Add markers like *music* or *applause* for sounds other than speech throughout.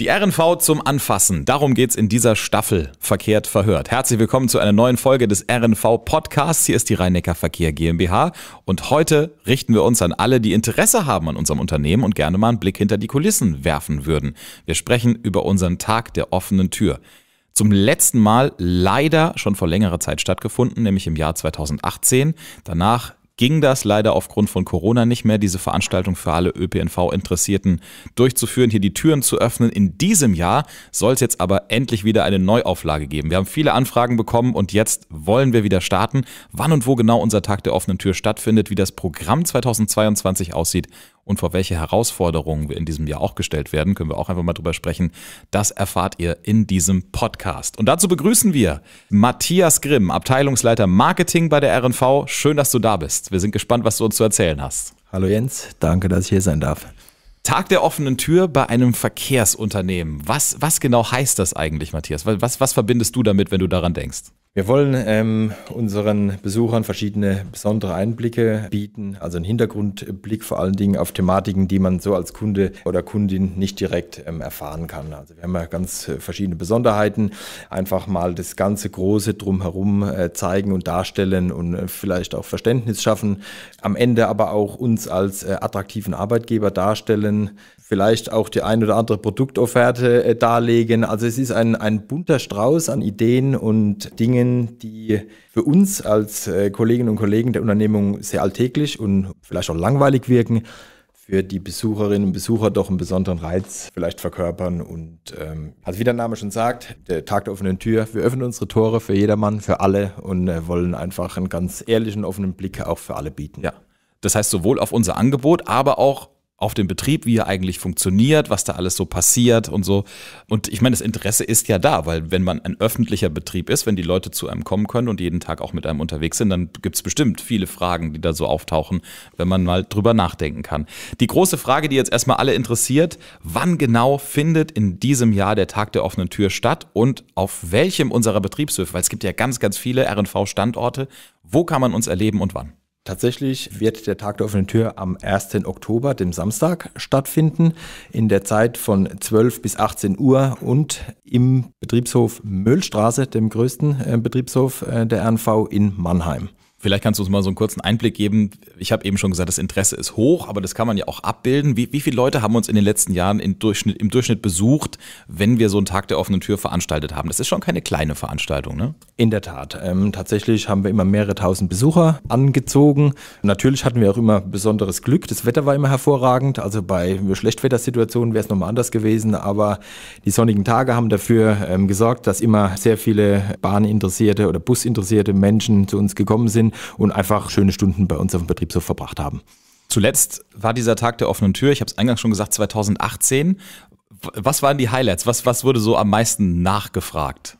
Die RNV zum Anfassen. Darum geht's in dieser Staffel Verkehrt verhört. Herzlich willkommen zu einer neuen Folge des RNV Podcasts. Hier ist die rhein Verkehr GmbH und heute richten wir uns an alle, die Interesse haben an unserem Unternehmen und gerne mal einen Blick hinter die Kulissen werfen würden. Wir sprechen über unseren Tag der offenen Tür. Zum letzten Mal leider schon vor längerer Zeit stattgefunden, nämlich im Jahr 2018. Danach ging das leider aufgrund von Corona nicht mehr, diese Veranstaltung für alle ÖPNV-Interessierten durchzuführen, hier die Türen zu öffnen. In diesem Jahr soll es jetzt aber endlich wieder eine Neuauflage geben. Wir haben viele Anfragen bekommen und jetzt wollen wir wieder starten. Wann und wo genau unser Tag der offenen Tür stattfindet, wie das Programm 2022 aussieht und vor welche Herausforderungen wir in diesem Jahr auch gestellt werden, können wir auch einfach mal drüber sprechen. Das erfahrt ihr in diesem Podcast. Und dazu begrüßen wir Matthias Grimm, Abteilungsleiter Marketing bei der RNV. Schön, dass du da bist. Wir sind gespannt, was du uns zu erzählen hast. Hallo Jens, danke, dass ich hier sein darf. Tag der offenen Tür bei einem Verkehrsunternehmen. Was, was genau heißt das eigentlich, Matthias? Was, was verbindest du damit, wenn du daran denkst? Wir wollen ähm, unseren Besuchern verschiedene besondere Einblicke bieten, also einen Hintergrundblick vor allen Dingen auf Thematiken, die man so als Kunde oder Kundin nicht direkt ähm, erfahren kann. Also wir haben ja ganz äh, verschiedene Besonderheiten, einfach mal das ganze Große drumherum äh, zeigen und darstellen und äh, vielleicht auch Verständnis schaffen, am Ende aber auch uns als äh, attraktiven Arbeitgeber darstellen vielleicht auch die ein oder andere Produktofferte äh, darlegen. Also es ist ein, ein bunter Strauß an Ideen und Dingen, die für uns als äh, Kolleginnen und Kollegen der Unternehmung sehr alltäglich und vielleicht auch langweilig wirken, für die Besucherinnen und Besucher doch einen besonderen Reiz vielleicht verkörpern. Und ähm, also wie der Name schon sagt, der Tag der offenen Tür, wir öffnen unsere Tore für jedermann, für alle und äh, wollen einfach einen ganz ehrlichen, offenen Blick auch für alle bieten. Ja. Das heißt, sowohl auf unser Angebot, aber auch auf den Betrieb, wie er eigentlich funktioniert, was da alles so passiert und so. Und ich meine, das Interesse ist ja da, weil wenn man ein öffentlicher Betrieb ist, wenn die Leute zu einem kommen können und jeden Tag auch mit einem unterwegs sind, dann gibt es bestimmt viele Fragen, die da so auftauchen, wenn man mal drüber nachdenken kann. Die große Frage, die jetzt erstmal alle interessiert, wann genau findet in diesem Jahr der Tag der offenen Tür statt und auf welchem unserer Betriebshöfe, weil es gibt ja ganz, ganz viele RNV-Standorte, wo kann man uns erleben und wann? Tatsächlich wird der Tag der offenen Tür am 1. Oktober, dem Samstag, stattfinden, in der Zeit von 12 bis 18 Uhr und im Betriebshof Möhlstraße, dem größten äh, Betriebshof äh, der RNV in Mannheim. Vielleicht kannst du uns mal so einen kurzen Einblick geben. Ich habe eben schon gesagt, das Interesse ist hoch, aber das kann man ja auch abbilden. Wie, wie viele Leute haben uns in den letzten Jahren im Durchschnitt, im Durchschnitt besucht, wenn wir so einen Tag der offenen Tür veranstaltet haben? Das ist schon keine kleine Veranstaltung, ne? In der Tat. Ähm, tatsächlich haben wir immer mehrere tausend Besucher angezogen. Natürlich hatten wir auch immer besonderes Glück. Das Wetter war immer hervorragend. Also bei Schlechtwettersituationen wäre es nochmal anders gewesen. Aber die sonnigen Tage haben dafür ähm, gesorgt, dass immer sehr viele Bahninteressierte oder Businteressierte Menschen zu uns gekommen sind Familien und einfach schöne Stunden bei uns auf dem Betriebshof verbracht haben. Zuletzt war dieser Tag der offenen Tür, ich habe es eingangs schon gesagt, 2018. Was waren die Highlights? Was, was wurde so am meisten nachgefragt?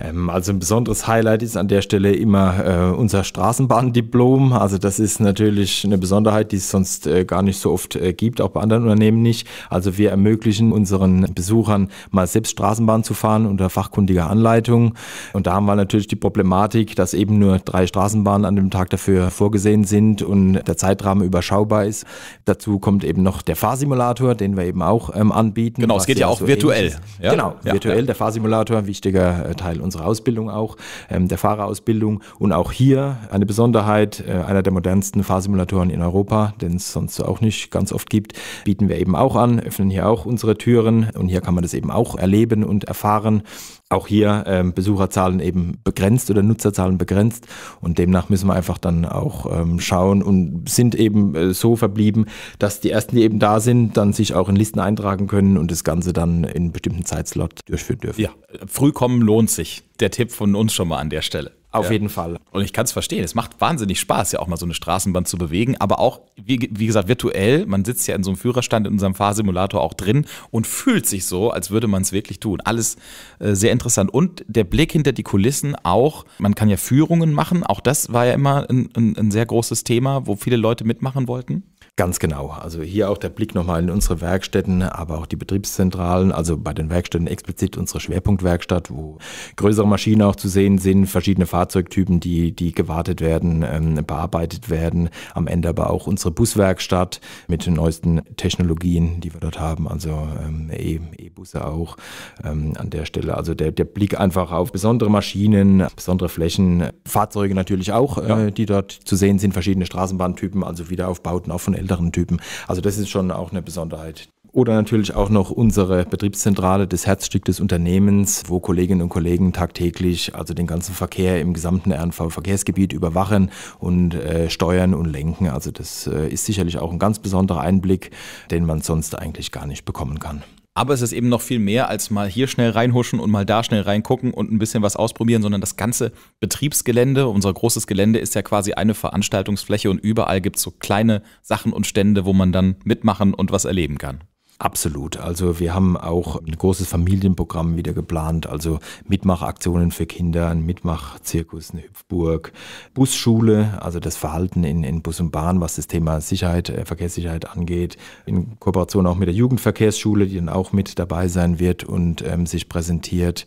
Ähm, also ein besonderes Highlight ist an der Stelle immer äh, unser Straßenbahndiplom. Also das ist natürlich eine Besonderheit, die es sonst äh, gar nicht so oft äh, gibt, auch bei anderen Unternehmen nicht. Also wir ermöglichen unseren Besuchern mal selbst Straßenbahn zu fahren unter fachkundiger Anleitung. Und da haben wir natürlich die Problematik, dass eben nur drei Straßenbahnen an dem Tag dafür vorgesehen sind und der Zeitrahmen überschaubar ist. Dazu kommt eben noch der Fahrsimulator, den wir eben auch ähm, anbieten. Genau, es geht ja auch so virtuell. Ja? Genau, ja, virtuell ja. der Fahrsimulator, wichtiger äh, Teil unserer Ausbildung auch, ähm, der Fahrerausbildung. Und auch hier eine Besonderheit, äh, einer der modernsten Fahrsimulatoren in Europa, den es sonst auch nicht ganz oft gibt, bieten wir eben auch an, öffnen hier auch unsere Türen und hier kann man das eben auch erleben und erfahren auch hier ähm, Besucherzahlen eben begrenzt oder Nutzerzahlen begrenzt und demnach müssen wir einfach dann auch ähm, schauen und sind eben äh, so verblieben, dass die ersten, die eben da sind, dann sich auch in Listen eintragen können und das Ganze dann in bestimmten Zeitslot durchführen dürfen. Ja, früh kommen lohnt sich. Der Tipp von uns schon mal an der Stelle. Auf ja. jeden Fall. Und ich kann es verstehen. Es macht wahnsinnig Spaß, ja auch mal so eine Straßenbahn zu bewegen, aber auch, wie, wie gesagt, virtuell. Man sitzt ja in so einem Führerstand in unserem Fahrsimulator auch drin und fühlt sich so, als würde man es wirklich tun. Alles äh, sehr interessant. Und der Blick hinter die Kulissen auch. Man kann ja Führungen machen. Auch das war ja immer ein, ein, ein sehr großes Thema, wo viele Leute mitmachen wollten. Ganz genau. Also hier auch der Blick nochmal in unsere Werkstätten, aber auch die Betriebszentralen, also bei den Werkstätten explizit unsere Schwerpunktwerkstatt, wo größere Maschinen auch zu sehen sind, verschiedene Fahrzeugtypen, die, die gewartet werden, ähm, bearbeitet werden. Am Ende aber auch unsere Buswerkstatt mit den neuesten Technologien, die wir dort haben, also ähm, e-, E-Busse auch ähm, an der Stelle. Also der, der Blick einfach auf besondere Maschinen, besondere Flächen, Fahrzeuge natürlich auch, äh, ja. die dort zu sehen sind, verschiedene Straßenbahntypen, also Wiederaufbauten auch von älteren Typen. Also das ist schon auch eine Besonderheit. Oder natürlich auch noch unsere Betriebszentrale, das Herzstück des Unternehmens, wo Kolleginnen und Kollegen tagtäglich also den ganzen Verkehr im gesamten RNV-Verkehrsgebiet überwachen und äh, steuern und lenken. Also das äh, ist sicherlich auch ein ganz besonderer Einblick, den man sonst eigentlich gar nicht bekommen kann. Aber es ist eben noch viel mehr als mal hier schnell reinhuschen und mal da schnell reingucken und ein bisschen was ausprobieren, sondern das ganze Betriebsgelände, unser großes Gelände ist ja quasi eine Veranstaltungsfläche und überall gibt es so kleine Sachen und Stände, wo man dann mitmachen und was erleben kann. Absolut. Also wir haben auch ein großes Familienprogramm wieder geplant, also Mitmachaktionen für Kinder, ein Mitmachzirkus, eine Hüpfburg, Busschule, also das Verhalten in, in Bus und Bahn, was das Thema Sicherheit, äh, Verkehrssicherheit angeht, in Kooperation auch mit der Jugendverkehrsschule, die dann auch mit dabei sein wird und ähm, sich präsentiert.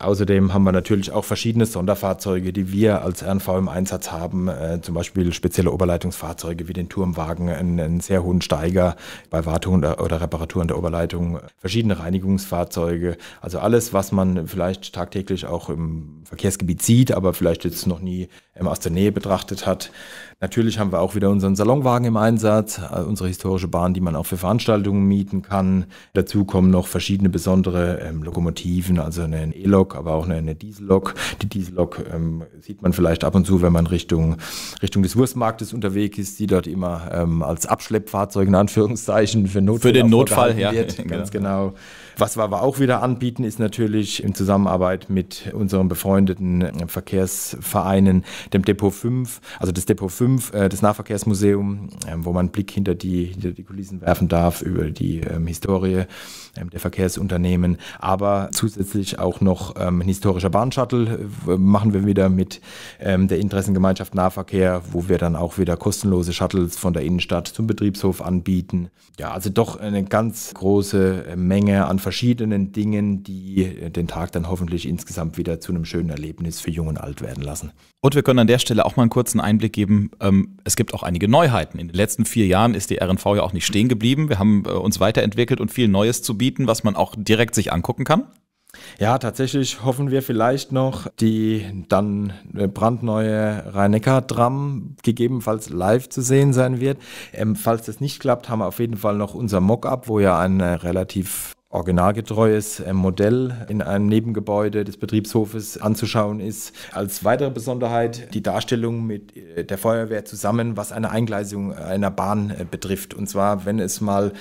Außerdem haben wir natürlich auch verschiedene Sonderfahrzeuge, die wir als RNV im Einsatz haben, äh, zum Beispiel spezielle Oberleitungsfahrzeuge wie den Turmwagen, einen, einen sehr hohen Steiger bei Wartung oder, äh, oder Reparaturen der Oberleitung, verschiedene Reinigungsfahrzeuge, also alles, was man vielleicht tagtäglich auch im Verkehrsgebiet sieht, aber vielleicht jetzt noch nie ähm, aus der Nähe betrachtet hat. Natürlich haben wir auch wieder unseren Salonwagen im Einsatz, äh, unsere historische Bahn, die man auch für Veranstaltungen mieten kann. Dazu kommen noch verschiedene besondere ähm, Lokomotiven, also eine E-Lok, aber auch eine, eine Diesel-Lok. Die Diesel-Lok ähm, sieht man vielleicht ab und zu, wenn man Richtung, Richtung des Wurstmarktes unterwegs ist, die dort immer ähm, als Abschleppfahrzeug in Anführungszeichen für Notfälle für den Notfall ja. wird. *laughs* Ganz genau. genau. Was wir aber auch wieder anbieten, ist natürlich in Zusammenarbeit mit unseren befreundeten äh, Verkehrsvereinen, dem Depot 5, also das Depot 5, äh, das Nahverkehrsmuseum, ähm, wo man einen Blick hinter die, hinter die Kulissen werfen darf über die ähm, Historie ähm, der Verkehrsunternehmen. Aber zusätzlich auch noch ein historischer Bahnshuttle äh, machen wir wieder mit der Interessengemeinschaft Nahverkehr, wo wir dann auch wieder kostenlose Shuttles von der Innenstadt zum Betriebshof anbieten. Ja, also doch eine ganz große Menge an verschiedenen verschiedenen Dingen, die äh, den Tag dann hoffentlich insgesamt wieder zu einem schönen Erlebnis für Jung und Alt werden lassen. Und wir können an der Stelle auch mal einen kurzen Einblick geben. Ähm, es gibt auch einige Neuheiten. In den letzten vier Jahren ist die RNV ja auch nicht stehen geblieben. Wir haben äh, uns weiterentwickelt und viel Neues zu bieten, was man auch direkt sich angucken kann. Ja, tatsächlich hoffen wir vielleicht noch, die dann äh, brandneue rhein neckar dram gegebenenfalls live zu sehen sein wird. Ähm, falls das nicht klappt, haben wir auf jeden Fall noch unser Mock-up, wo ja eine relativ originalgetreues Modell in einem Nebengebäude des Betriebshofes anzuschauen ist. Als weitere Besonderheit die Darstellung mit äh, der Feuerwehr zusammen, was eine Eingleisung einer Bahn äh, betrifft. Und zwar, wenn es mal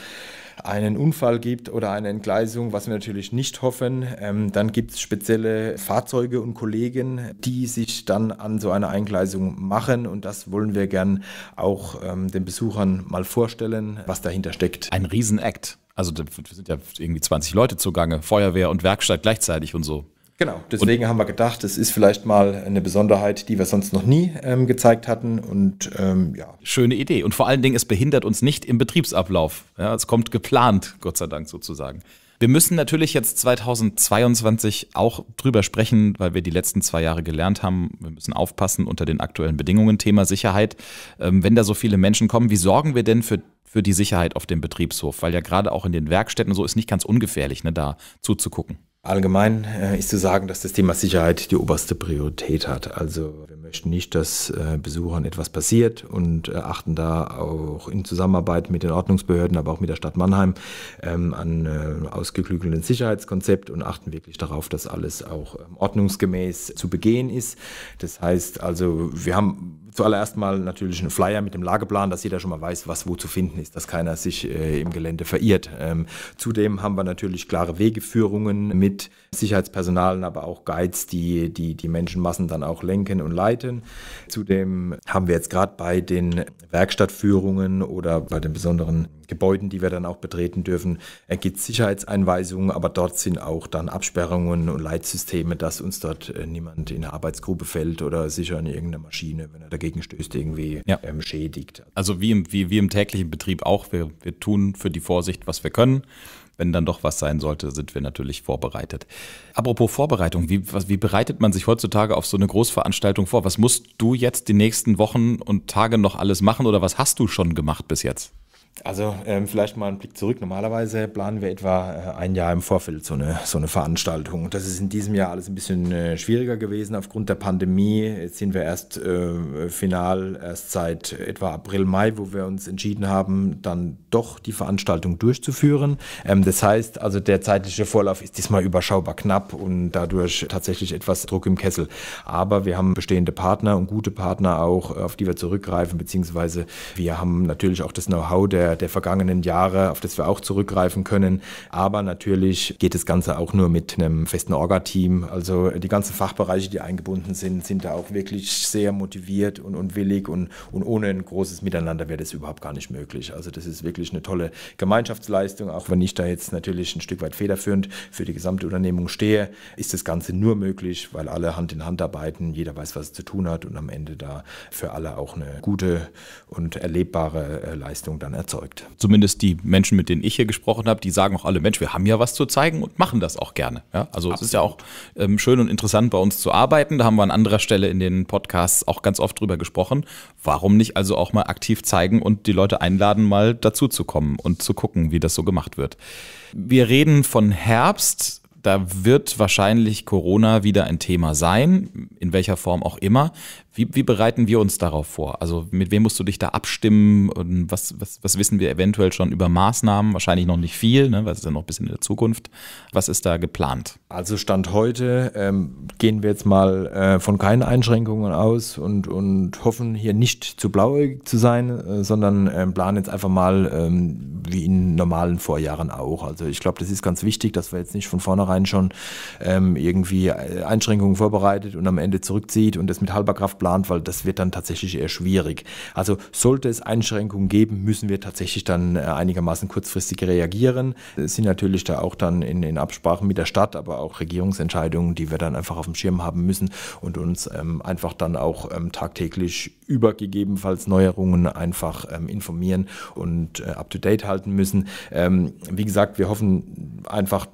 einen Unfall gibt oder eine Entgleisung, was wir natürlich nicht hoffen, ähm, dann gibt es spezielle Fahrzeuge und Kollegen, die sich dann an so einer Eingleisung machen. Und das wollen wir gern auch ähm, den Besuchern mal vorstellen, was dahinter steckt. Ein Riesenakt. Also wir sind ja irgendwie 20 Leute zugange, Feuerwehr und Werkstatt gleichzeitig und so. Genau, deswegen und haben wir gedacht, es ist vielleicht mal eine Besonderheit, die wir sonst noch nie ähm, gezeigt hatten. Und ähm, ja. Schöne Idee. Und vor allen Dingen, es behindert uns nicht im Betriebsablauf. Ja, es kommt geplant, Gott sei Dank sozusagen. Wir müssen natürlich jetzt 2022 auch drüber sprechen, weil wir die letzten zwei Jahre gelernt haben, wir müssen aufpassen unter den aktuellen Bedingungen, Thema Sicherheit. Ähm, wenn da so viele Menschen kommen, wie sorgen wir denn für, für die Sicherheit auf dem Betriebshof? Weil ja gerade auch in den Werkstätten so ist nicht ganz ungefährlich, ne, da zuzugucken. Allgemein äh, ist zu sagen, dass das Thema Sicherheit die oberste Priorität hat. Also wir möchten nicht, dass äh, Besuchern etwas passiert und äh, achten da auch in Zusammenarbeit mit den Ordnungsbehörden, aber auch mit der Stadt Mannheim ähm, an äh, ausgeklügelten Sicherheitskonzept und achten wirklich darauf, dass alles auch ähm, ordnungsgemäß zu begehen ist. Das heißt also, wir haben Zuallererst mal natürlich einen Flyer mit dem Lageplan, dass jeder schon mal weiß, was wo zu finden ist, dass keiner sich äh, im Gelände verirrt. Ähm, zudem haben wir natürlich klare Wegeführungen mit Sicherheitspersonalen, aber auch Guides, die, die die Menschenmassen dann auch lenken und leiten. Zudem haben wir jetzt gerade bei den Werkstattführungen oder bei den besonderen Gebäuden, die wir dann auch betreten dürfen, äh, gibt Sicherheitseinweisungen, aber dort sind auch dann Absperrungen und Leitsysteme, dass uns dort äh, niemand in eine Arbeitsgruppe fällt oder sicher in irgendeine Maschine, wenn er dagegen stößt, irgendwie ja. ähm, schädigt. Also wie im, wie, wie im täglichen Betrieb auch, wir, wir tun für die Vorsicht, was wir können wenn dann doch was sein sollte, sind wir natürlich vorbereitet. Apropos Vorbereitung, wie, was, wie, bereitet man sich heutzutage auf so eine Großveranstaltung vor? Was musst du jetzt die nächsten Wochen und Tage noch alles machen oder was hast du schon gemacht bis jetzt? Also ähm, vielleicht mal einen Blick zurück. Normalerweise planen wir etwa äh, ein Jahr im Vorfeld so eine, so eine Veranstaltung. Das ist in diesem Jahr alles ein bisschen äh, schwieriger gewesen aufgrund der Pandemie. Jetzt sind wir erst äh, final, erst seit etwa April, Mai, wo wir uns entschieden haben, dann doch die Veranstaltung durchzuführen. Ähm, das heißt, also der zeitliche Vorlauf ist diesmal überschaubar knapp und dadurch tatsächlich etwas Druck im Kessel. Aber wir haben bestehende Partner und gute Partner auch, auf die wir zurückgreifen, beziehungsweise wir haben natürlich auch das Know-how der der, der vergangenen Jahre, auf das wir auch zurückgreifen können. Aber natürlich geht das Ganze auch nur mit einem festen Orga-Team. Also die ganzen Fachbereiche, die eingebunden sind, sind da auch wirklich sehr motiviert und, und willig und, und ohne ein großes Miteinander wäre das überhaupt gar nicht möglich. Also das ist wirklich eine tolle Gemeinschaftsleistung, auch wenn ich da jetzt natürlich ein Stück weit federführend für die gesamte Unternehmung stehe, ist das Ganze nur möglich, weil alle Hand in Hand arbeiten, jeder weiß, was er zu tun hat und am Ende da für alle auch eine gute und erlebbare äh, Leistung dann erzeugt überzeugt. Zumindest die Menschen, mit denen ich hier gesprochen habe, die sagen auch alle, Mensch, wir haben ja was zu zeigen und machen das auch gerne. Ja, also Absolut. es ist ja auch ähm, schön und interessant bei uns zu arbeiten. Da haben wir an anderer Stelle in den Podcasts auch ganz oft drüber gesprochen. Warum nicht also auch mal aktiv zeigen und die Leute einladen, mal dazu zu kommen und zu gucken, wie das so gemacht wird. Wir reden von Herbst da wird wahrscheinlich Corona wieder ein Thema sein, in welcher Form auch immer. Wie, wie, bereiten wir uns darauf vor? Also mit wem musst du dich da abstimmen und was, was, was wissen wir eventuell schon über Maßnahmen? Wahrscheinlich noch nicht viel, ne? weil es ist ja noch ein bisschen in der Zukunft. Was ist da geplant? Also Stand heute ähm, gehen wir jetzt mal äh, von keinen Einschränkungen aus und, und hoffen hier nicht zu blauäugig zu sein, äh, sondern ähm, planen jetzt einfach mal ähm, wie in normalen Vorjahren auch. Also ich glaube, das ist ganz wichtig, dass wir jetzt nicht von vornherein schon ähm, irgendwie äh, Einschränkungen vorbereitet und am Ende zurückzieht und das mit halber Kraft planen geplant, weil das wird dann tatsächlich eher schwierig. Also sollte es Einschränkungen geben, müssen wir tatsächlich dann äh, einigermaßen kurzfristig reagieren. Es sind natürlich da auch dann in, in Absprachen mit der Stadt, aber auch Regierungsentscheidungen, die wir dann einfach auf dem Schirm haben müssen und uns ähm, einfach dann auch ähm, tagtäglich über gegebenenfalls Neuerungen einfach ähm, informieren und äh, up-to-date halten müssen. Ähm, wie gesagt, wir hoffen einfach,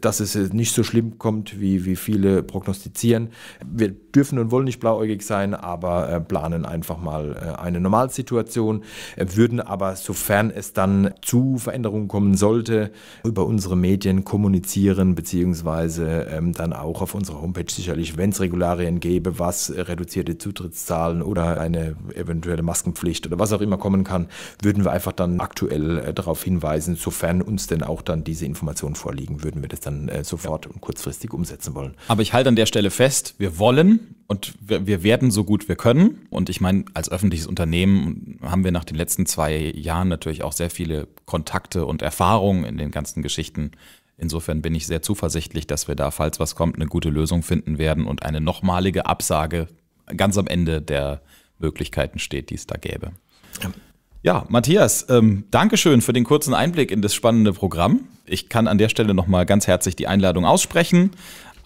dass es nicht so schlimm kommt, wie, wie viele prognostizieren. Wir dürfen und wollen nicht blauäugig sein, aber äh, planen einfach mal äh, eine Normalsituation, äh, würden aber, sofern es dann zu Veränderungen kommen sollte, über unsere Medien kommunizieren, beziehungsweise ähm, dann auch auf unserer Homepage sicherlich, wenn es Regularien gäbe, was reduzierte Zutrittszahlen oder eine eventuelle Maskenpflicht oder was auch immer kommen kann, würden wir einfach dann aktuell darauf hinweisen, sofern uns denn auch dann diese Informationen vorliegen, würden wir das dann sofort und kurzfristig umsetzen wollen. Aber ich halte an der Stelle fest, wir wollen und wir, wir werden so gut wir können. Und ich meine, als öffentliches Unternehmen haben wir nach den letzten zwei Jahren natürlich auch sehr viele Kontakte und Erfahrungen in den ganzen Geschichten. Insofern bin ich sehr zuversichtlich, dass wir da, falls was kommt, eine gute Lösung finden werden und eine nochmalige Absage ganz am Ende der Möglichkeiten steht, die es da gäbe. Ja. Matthias, ähm, Dankeschön für den kurzen Einblick in das spannende Programm. Ich kann an der Stelle nochmal ganz herzlich die Einladung aussprechen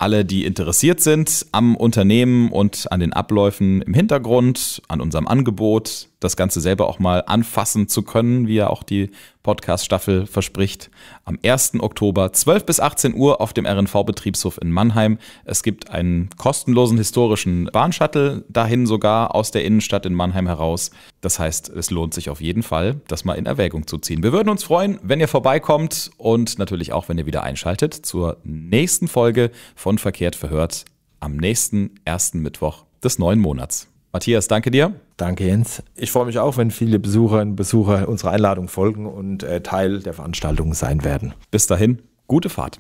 alle, die interessiert sind am Unternehmen und an den Abläufen im Hintergrund, an unserem Angebot, das Ganze selber auch mal anfassen zu können, wie ja auch die Podcast-Staffel verspricht. Am 1. Oktober 12 bis 18 Uhr auf dem RNV-Betriebshof in Mannheim. Es gibt einen kostenlosen historischen Bahnshuttle dahin sogar aus der Innenstadt in Mannheim heraus. Das heißt, es lohnt sich auf jeden Fall, das mal in Erwägung zu ziehen. Wir würden uns freuen, wenn ihr vorbeikommt und natürlich auch, wenn ihr wieder einschaltet zur nächsten Folge von unverkehrt verhört am nächsten ersten Mittwoch des neuen Monats. Matthias, danke dir. Danke, Jens. Ich freue mich auch, wenn viele Besucherinnen und Besucher unserer Einladung folgen und äh, Teil der Veranstaltung sein werden. Bis dahin, gute Fahrt.